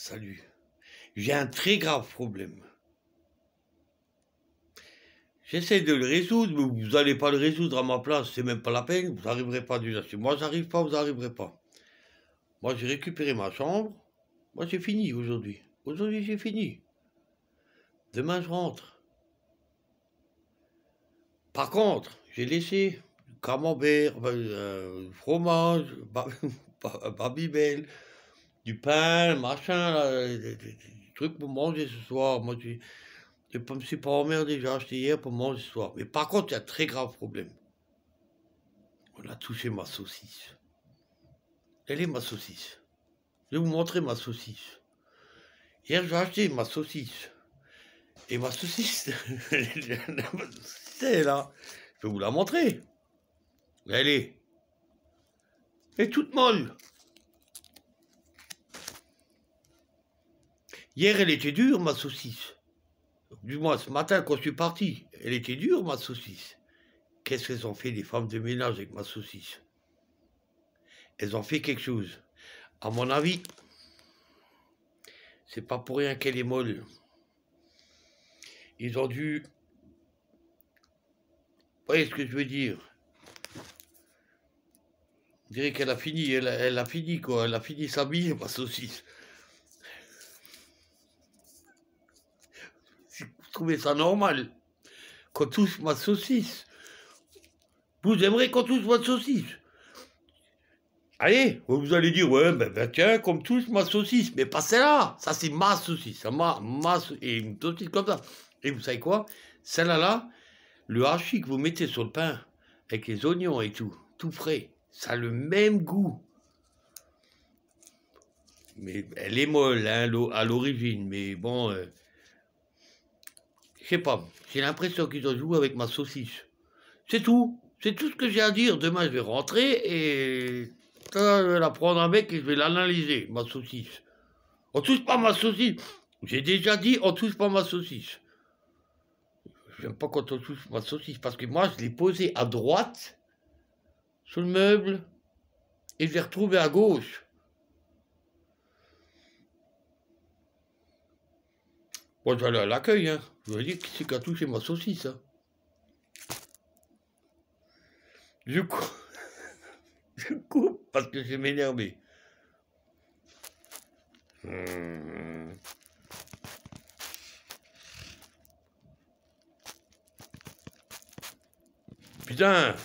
salut. J'ai un très grave problème. J'essaie de le résoudre, mais vous n'allez pas le résoudre à ma place, c'est même pas la peine, vous n'arriverez pas déjà. Si moi j'arrive pas, vous n'arriverez pas. Moi j'ai récupéré ma chambre, moi c'est fini aujourd'hui. Aujourd'hui j'ai fini. Demain je rentre. Par contre, j'ai laissé camembert, euh, fromage, babybel, du pain, machin, des, trucs pour manger ce soir. Moi, je ne me suis pas emmerdé, j'ai acheté hier pour manger ce soir. Mais par contre, il y a un très grave problème. On a touché ma saucisse. Elle est ma saucisse. Je vais vous montrer ma saucisse. Hier, j'ai acheté ma saucisse. Et ma saucisse, c'est là. Hein. Je vais vous la montrer. Elle est. Elle est toute molle. Hier, elle était dure, ma saucisse. Du moins, ce matin, quand je suis parti, elle était dure, ma saucisse. Qu'est-ce qu'elles ont fait, les femmes de ménage, avec ma saucisse Elles ont fait quelque chose. À mon avis, c'est pas pour rien qu'elle est molle. Ils ont dû. Vous voyez ce que je veux dire Je qu'elle a fini, elle a, fini quoi, elle a fini sa vie, ma saucisse. trouvez ça normal qu'on touche ma saucisse. Vous aimerez qu'on touche votre saucisse. Allez, vous allez dire, ouais, ben, ben tiens, comme tous ma saucisse, mais pas celle-là. Ça, c'est ma saucisse. Ma, ma, et une saucisse comme ça. Et vous savez quoi Celle-là, là, le hachis que vous mettez sur le pain, avec les oignons et tout, tout frais, ça a le même goût. Mais elle est molle hein, à l'origine, mais bon, euh, je sais pas, j'ai l'impression qu'ils ont joué avec ma saucisse. C'est tout. C'est tout ce que j'ai à dire. Demain, je vais rentrer et je vais la prendre avec et je vais l'analyser, ma saucisse. On touche pas ma saucisse. J'ai déjà dit, on touche pas ma saucisse. J'aime pas quand on touche ma saucisse parce que moi, je l'ai posée à droite sur le meuble et je l'ai retrouvée à gauche. Bon, j'allais à l'accueil, hein. Je veux dire qui c'est qu'à a touché ma saucisse, hein. Du coup... Du coup, parce que je vais m'énerver... Putain